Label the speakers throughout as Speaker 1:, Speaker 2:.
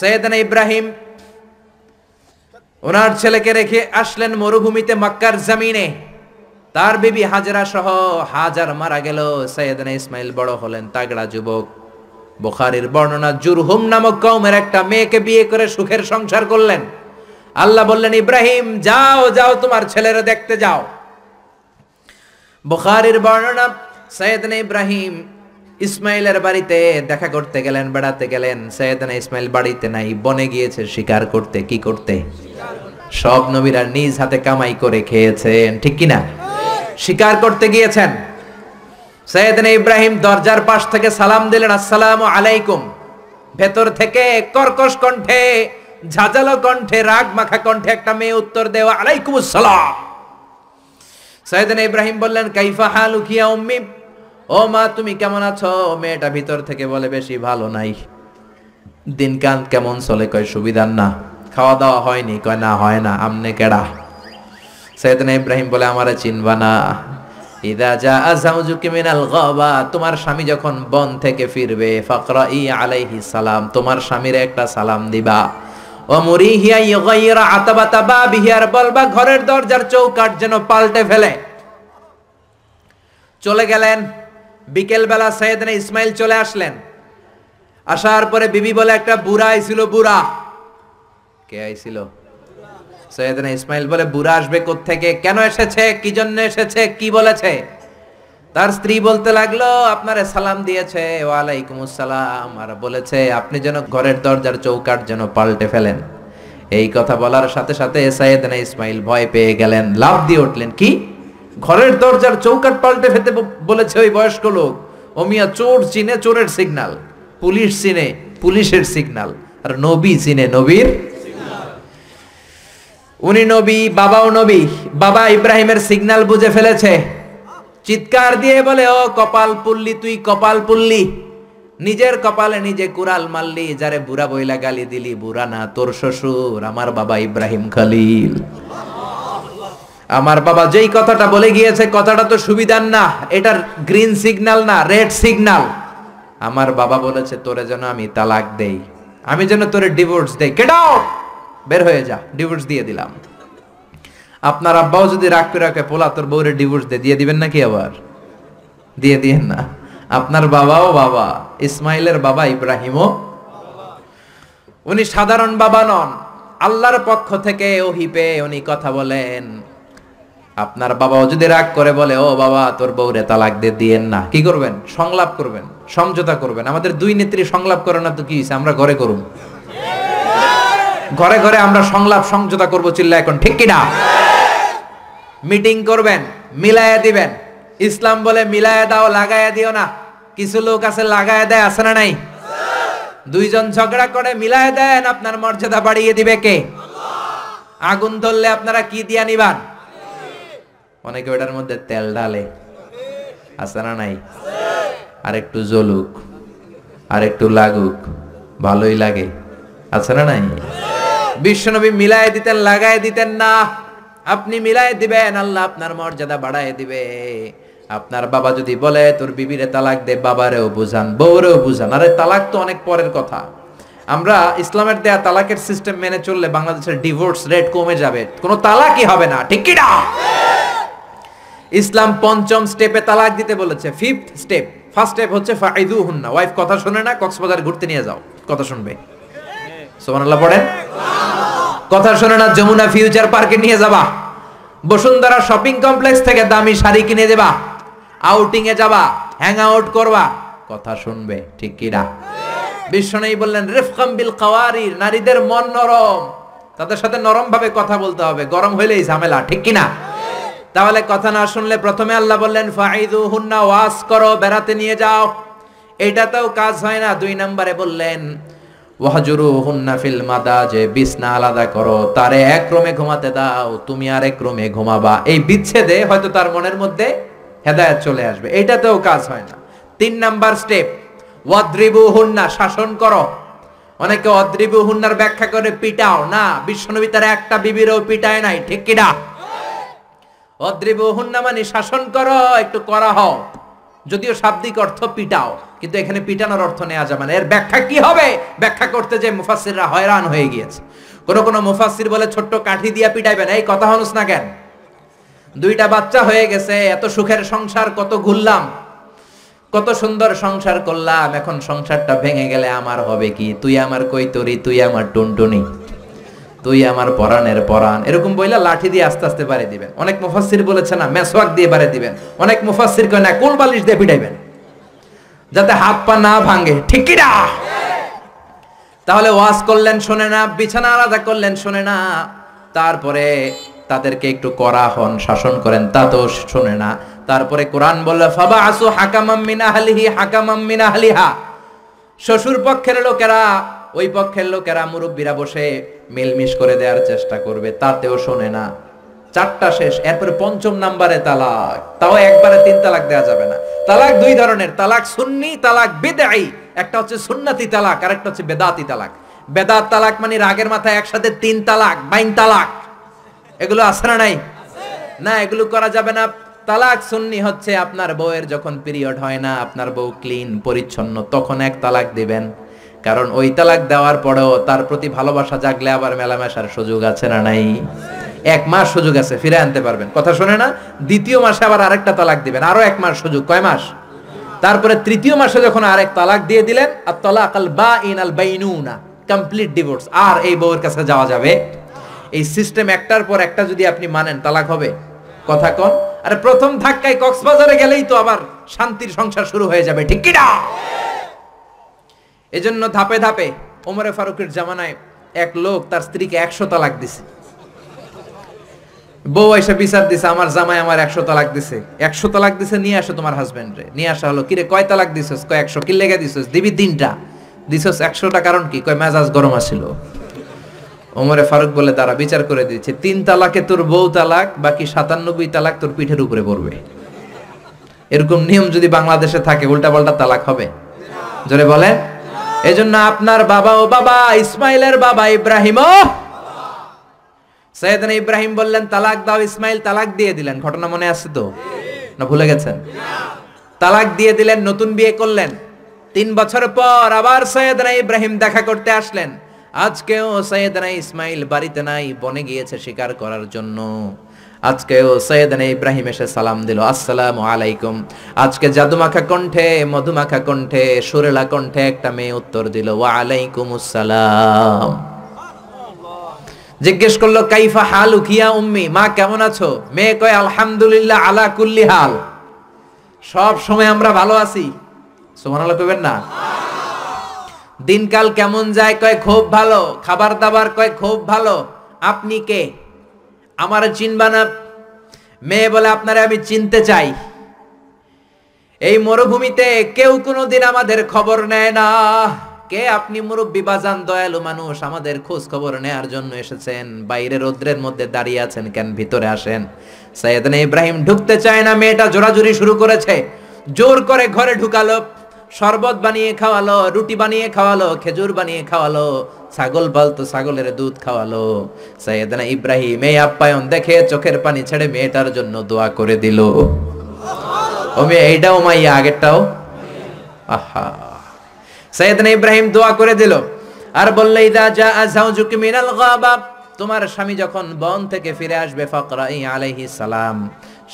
Speaker 1: সৈয়দানা ইব্রাহিম ওনার ছেলেকে রেখে আসলেন মরুভূমিতে মক্কার জমিনে তার বিবি হাজরা সহ হাজার মারা গেল সৈয়দনা ইসমাইল বড় হলেন তাগড়া যুবক বুখারীর বর্ণনা জুরহুম নামক কৌমের একটা মেয়েকে বিয়ে করে সুখের সংসার করলেন আল্লাহ বললেন ইব্রাহিম যাও যাও তোমার ছেলেরা দেখতে যাও বোখারির বর্ণনা সৈয়দনা ইব্রাহিম ইসমাইলের বাড়িতে দেখা করতে গেলেন বেড়াতে গেলেন সৈয়দনা ইসমাইল বাড়িতে নাই বনে গিয়েছে শিকার করতে কি করতে সব নবীরা নিজ হাতে কামাই করে খেয়েছেন ঠিক কিনা শিকার করতে গিয়েছেন সৈয়দনা ইব্রাহিম দরজার পাশ থেকে সালাম দিলেন আসসালামু আলাইকুম ভেতর থেকে কর্কশ কণ্ঠে ঝাঁঝালো কণ্ঠে রাগ মাখা কণ্ঠে একটা মেয়ে উত্তর দেওয়া আলাইকুম সালাম সৈয়দনা ইব্রাহিম বললেন কাইফা হালুকিয়া উম্মি ও মা তুমি কেমন আছো মেয়েটা ভিতর থেকে বলে বেশি ভালো নাই দিনকান কেমন চলে কয় সুবিধার না খাওয়া দাওয়া হয়নি কয় না হয় না আমনে কেডা সেদিন ইব্রাহিম বলে আমারে চিনবা না ইদা যা আজাউজুকি মিনাল গাবা তোমার স্বামী যখন বন থেকে ফিরবে ফাকরা ই আলাইহি সালাম তোমার স্বামীর একটা সালাম দিবা ও মুরিহিয়া ইগাইরা আতাবাতা বাবিহিয়ার বলবা ঘরের দরজার চৌকাট যেন পাল্টে ফেলে চলে গেলেন বিকেলবেলা সৈয়দনা ইসমাইল চলে আসলেন আসার পরে বিবি বলে একটা বুড়া আইছিল বুড়া কে আইছিল সৈয়দনা ইসমাইল বলে বুড়া আসবে থেকে কেন এসেছে কি জন্য এসেছে কি বলেছে তার স্ত্রী বলতে লাগলো আপনারে সালাম দিয়েছে ওয়ালাইকুম আসসালাম আর বলেছে আপনি যেন ঘরের দরজার চৌকাট যেন পাল্টে ফেলেন এই কথা বলার সাথে সাথে সাইয়েদনা ইসমাইল ভয় পেয়ে গেলেন লাভ দিয়ে উঠলেন কি ঘরের দরজার চৌকাট পাল্টে ফেতে বলেছে ওই বয়স্ক লোক ও মিয়া চোর চিনে চোরের সিগনাল পুলিশ চিনে পুলিশের সিগনাল আর নবী চিনে নবীর উনি নবী বাবাও নবী বাবা ইব্রাহিমের সিগনাল বুঝে ফেলেছে চিৎকার দিয়ে বলে ও কপাল পুল্লি তুই কপাল পুল্লি নিজের কপালে নিজে কুরাল মারলি যারে বুড়া বইলা গালি দিলি বুড়া না তোর শ্বশুর আমার বাবা ইব্রাহিম খালিল আমার বাবা যেই কথাটা বলে গিয়েছে কথাটা তো সুবিধার না এটার গ্রিন সিগনাল না রেড সিগনাল আমার বাবা বলেছে তোরে যেন আমি তালাক দেই আমি যেন তোরে ডিভোর্স দেই কেটাও বের হয়ে যা ডিভোর্স দিয়ে দিলাম আপনার আব্বাও যদি রাগ করে রাখে পোলা তোর বউরে ডিভোর্স দে দিয়ে দিবেন নাকি আবার দিয়ে দিয়েন না আপনার বাবাও বাবা ইসমাইলের বাবা ইব্রাহিমও উনি সাধারণ বাবা নন আল্লাহর পক্ষ থেকে ওহিপে উনি কথা বলেন আপনার বাবাও যদি রাগ করে বলে ও বাবা তোর বউরে তালাক দিয়ে দিয়েন না কি করবেন সংলাপ করবেন সমঝোতা করবেন আমাদের দুই নেত্রী সংলাপ করে না তো কি আমরা ঘরে করুন ঘরে ঘরে আমরা সংলাপ সমঝোতা করবো চিল্লা এখন ঠিক কিনা মিটিং করবেন মিলাইয়া দিবেন ইসলাম বলে মিলায়া দাও লাগায়া দিও না কিছু লোক আছে লাগায়া দেয় আছে না নাই দুইজন ঝগড়া করে মিলায়া দেন আপনার মর্যাদা বাড়িয়ে দিবে কে আগুন ধরলে আপনারা কি দিয়া নিবান অনেকে ওটার মধ্যে তেল ডালে আছে না নাই আর একটু জ্বলুক আর একটু লাগুক ভালোই লাগে আছে না নাই বিশ্বনবী মিলায় দিতেন লাগায় দিতেন না আপনি মিলায় দিবেন আল্লাহ আপনার মর্যাদা বাড়ায় দিবে আপনার বাবা যদি বলে তোর বিবিরে তালাক দে বাবারেও বুঝান বউরেও বুঝান আরে তালাক তো অনেক পরের কথা আমরা ইসলামের দেয়া তালাকের সিস্টেম মেনে চললে বাংলাদেশের ডিভোর্স রেট কমে যাবে কোনো তালাকই হবে না ঠিক কিনা ইসলাম পঞ্চম স্টেপে তালাক দিতে বলেছে ফিফথ স্টেপ ফার্স্ট স্টেপ হচ্ছে ফাইদু হুন্না ওয়াইফ কথা শুনে না কক্সবাজার ঘুরতে নিয়ে যাও কথা শুনবে সোমানাল্লাহ পড়েন কথা শোনে না যমুনা ফিউচার পার্কে নিয়ে যাবা বসুন্ধরা শপিং কমপ্লেক্স থেকে দামি শাড়ি কিনে দেবা আউটিং এ যাবা হ্যাং আউট করবা কথা শুনবে ঠিক কিনা বিশ্বনেই বললেন রেফকাম বিল কাওয়ারির নারীদের মন নরম তাদের সাথে নরম ভাবে কথা বলতে হবে গরম হইলেই ঝামেলা ঠিক কি না তাহলে কথা না শুনলে প্রথমে আল্লাহ বললেন ফাইদু হুন্না ওয়াস করো বেড়াতে নিয়ে যাও এটাতেও কাজ হয় না দুই নম্বরে বললেন ওয়াহজুরু হুন্না ফিল মাদা যে বিছনা আলাদা করো তারে এক ক্রমে ঘুমাতে দাও তুমি আর এক ক্রমে ঘুমাবা এই বিচ্ছেদে হয়তো তার মনের মধ্যে হেদায়েত চলে আসবে এটাতেও কাজ হয় না তিন নাম্বার স্টেপ ওয়াদ্রিবু হুন্না শাসন করো অনেকে অদ্রিবু হুন্নার ব্যাখ্যা করে পিটাও না বিশ্বনবী তার একটা বিবিরও পিটায় নাই ঠিক কিনা অদ্রিব হুন্না মানে শাসন করো একটু করা হও যদিও শাব্দিক অর্থ পিটাও কিন্তু এখানে পিটানোর অর্থ নেওয়া যাবে মানে না এর ব্যাখ্যা কি হবে ব্যাখ্যা করতে যে মুফাসিররা হয়রান হয়ে গিয়েছে কোনো কোনো মুফাসির বলে ছোট্ট কাঠি দিয়া পিটাইবে না এই কথা হনুস না কেন দুইটা বাচ্চা হয়ে গেছে এত সুখের সংসার কত ঘুরলাম কত সুন্দর সংসার করলাম এখন সংসারটা ভেঙে গেলে আমার হবে কি তুই আমার কৈতরি তুই আমার টুনটুনি তুই আমার পরাণের পরাণ এরকম বইলা লাঠি দিয়ে আস্তে আস্তে বাড়ি দিবেন অনেক মুফাসির বলেছে না মেসোয়াক দিয়ে বাড়ি দিবেন অনেক মুফাসির কয় না কোল বালিশ দিয়ে পিটাইবেন যাতে হাত পা না ভাঙে ঠিক না তাহলে ওয়াজ করলেন শোনে না বিছানা আলাদা করলেন শোনে না তারপরে তাদেরকে একটু করা হন শাসন করেন তা তো শোনে না তারপরে কোরআন বলল ফাবা আসু হাকামাম মিনা হালিহি হাকামাম মিনা হালিহা শ্বশুর পক্ষের লোকেরা ওই পক্ষের লোকেরা মুরব্বীরা বসে মিলমিশ করে দেওয়ার চেষ্টা করবে তাতেও শোনে না চারটা শেষ এরপরে পঞ্চম নাম্বারে তালাক তাও একবারে তিন তালাক দেওয়া যাবে না তালাক দুই ধরনের তালাক সুন্নি তালাক বেদাই একটা হচ্ছে সুন্নাতি তালাক আর একটা হচ্ছে বেদাতি তালাক বেদাত তালাক মানে রাগের মাথায় একসাথে তিন তালাক বাইন তালাক এগুলো না নাই না এগুলো করা যাবে না তালাক সুন্নি হচ্ছে আপনার বউয়ের যখন পিরিয়ড হয় না আপনার বউ ক্লিন পরিচ্ছন্ন তখন এক তালাক দিবেন কারণ ওই তালাক দেওয়ার পরেও তার প্রতি ভালোবাসা জাগলে আবার মেলামেশার সুযোগ আছে না নাই এক মাস সুযোগ আছে ফিরে আনতে পারবেন কথা শোনে না দ্বিতীয় মাসে আবার আরেকটা তালাক দিবেন আরো এক মাস সুযোগ কয় মাস তারপরে তৃতীয় মাসে যখন আরেক তালাক দিয়ে দিলেন আর তালাক আল বা ইন আল বাইনুনা কমপ্লিট ডিভোর্স আর এই বউয়ের কাছে যাওয়া যাবে এই সিস্টেম একটার পর একটা যদি আপনি মানেন তালাক হবে কথা কন আরে প্রথম ধাক্কায় কক্সবাজারে গেলেই তো আবার শান্তির সংসার শুরু হয়ে যাবে ঠিক কিনা এজন্য ধাপে ধাপে ওমরে ফারুকের জামানায় এক লোক তার স্ত্রীকে একশো তালাক দিছে বউ এসে বিচার দিছে আমার জামাই আমার একশো তালাক দিছে একশো তালাক দিছে নিয়ে আসো তোমার রে নিয়ে আসা হলো কিরে কয় তালাক দিছস কয় একশো কি লেগে দিছস দিবি তিনটা দিছস একশোটা কারণ কি কয় মেজাজ গরম আসিল ওমরে ফারুক বলে তারা বিচার করে দিচ্ছে তিন তালাকে তোর বউ তালাক বাকি সাতানব্বই তালাক তোর পিঠের উপরে পড়বে এরকম নিয়ম যদি বাংলাদেশে থাকে উল্টা পাল্টা তালাক হবে জোরে বলেন এজন্য আপনার বাবা ও বাবা ইসমাইলের বাবা ইব্রাহিম ও সৈয়দনা ইব্রাহিম বললেন তালাক দাও ইসমাইল তালাক দিয়ে দিলেন ঘটনা মনে আছে তো না ভুলে গেছেন তালাক দিয়ে দিলেন নতুন বিয়ে করলেন তিন বছর পর আবার সৈয়দনা ইব্রাহিম দেখা করতে আসলেন আজকেও সৈয়দনা ইসমাইল বাড়িতে নাই বনে গিয়েছে শিকার করার জন্য আজকেও সৈয়দানে ইব্রাহিম এসে সালাম দিল আসসালামু আলাইকুম আজকে জাদুমাখা কণ্ঠে মধুমাখা কণ্ঠে সুরেলা কণ্ঠে একটা মেয়ে উত্তর দিল ওয়া আলাইকুম আসসালাম জিজ্ঞেস করলো কাইফা হাল উকিয়া উম্মি মা কেমন আছো মেয়ে কয় আলহামদুলিল্লাহ আলা কুল্লি হাল সব সময় আমরা ভালো আছি আলো কবেন না দিনকাল কেমন যায় কয় খুব ভালো খাবার দাবার কয় খুব ভালো আপনি কে আমার চিনবা না মেয়ে বলে আপনারা আমি চিনতে চাই এই মরুভূমিতে কেউ কোনোদিন আমাদের খবর নেয় না কে আপনি মুরব্বী বাজান দয়ালু মানুষ আমাদের খোঁজ খবর নেয়ার জন্য এসেছেন বাইরে রৌদ্রের মধ্যে দাঁড়িয়ে আছেন কেন ভিতরে আসেন সৈয়দন ইব্রাহিম ঢুকতে চায় না মেয়েটা জোরাজুরি শুরু করেছে জোর করে ঘরে ঢুকালো শরবত বানিয়ে খাওয়ালো রুটি বানিয়ে খাওয়ালো খেজুর বানিয়ে খাওয়ালো ছাগল বলতো ছাগলের দুধ খাওয়ালো সৈয়দনা ইব্রাহিম এই আপ্যায়ন দেখে চোখের পানি ছেড়ে মেয়েটার জন্য দোয়া করে দিল ও এইটাও মাইয়া আগেরটাও আহা সৈয়দনা ইব্রাহিম দোয়া করে দিল আর বললে ইদা যা আজাউজুক মিনাল গাবা তোমার স্বামী যখন বন থেকে ফিরে আসবে ফাকরা আলাইহি সালাম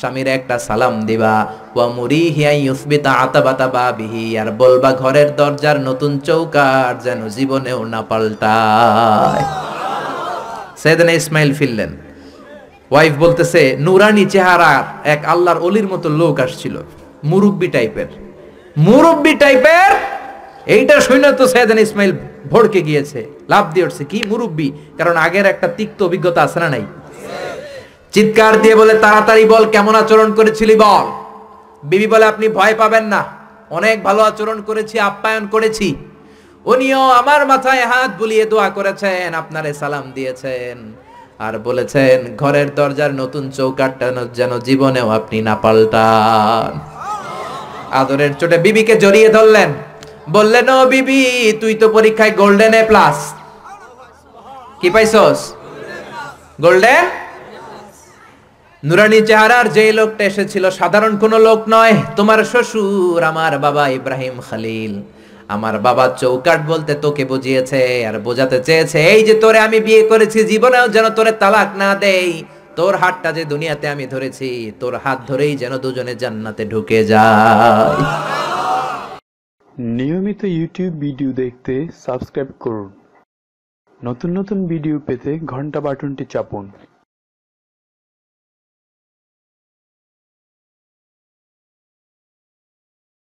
Speaker 1: স্বামীর একটা সালাম দিবা ওয়া মুরি হিয়াই ইউসবিতা আতাবাতা বিহি আর বলবা ঘরের দরজার নতুন চৌকার যেন জীবনেও না পাল্টায় সেদিন ইসমাইল ফিরলেন ওয়াইফ বলতেছে নুরানি চেহারার এক আল্লাহর অলির মতো লোক আসছিল মুরব্বি টাইপের মুরব্বি টাইপের এইটা শুনে তো সেদিন ইসমাইল ভড়কে গিয়েছে লাভ দিয়ে উঠছে কি মুরব্বি কারণ আগের একটা তিক্ত অভিজ্ঞতা আছে না নাই চিৎকার দিয়ে বলে তাড়াতাড়ি বল কেমন আচরণ করেছিলি বল বিবি বলে আপনি ভয় পাবেন না অনেক ভালো আচরণ করেছি আপ্যায়ন করেছি উনিও আমার মাথায় হাত বুলিয়ে দোয়া করেছেন আপনারে সালাম দিয়েছেন আর বলেছেন ঘরের দরজার নতুন চৌকাটটা যেন জীবনেও আপনি না পাল্টান আদরের চোটে বিবিকে জড়িয়ে ধরলেন বললেন ও বিবি তুই তো পরীক্ষায় গোল্ডেন এ প্লাস কি পাইছস গোল্ডেন নুরানি চেহারার যে লোকটা এসেছিল সাধারণ কোনো লোক নয় তোমার শ্বশুর আমার বাবা ইব্রাহিম খালিল আমার বাবা চৌকাট বলতে তোকে বুঝিয়েছে আর বোঝাতে চেয়েছে এই যে তোরে আমি বিয়ে করেছি জীবনেও যেন তোরে তালাক না দেই তোর হাতটা যে দুনিয়াতে আমি ধরেছি তোর হাত ধরেই যেন দুজনে জান্নাতে ঢুকে যায় নিয়মিত ইউটিউব ভিডিও দেখতে সাবস্ক্রাইব করুন নতুন নতুন ভিডিও পেতে ঘন্টা বাটনটি চাপুন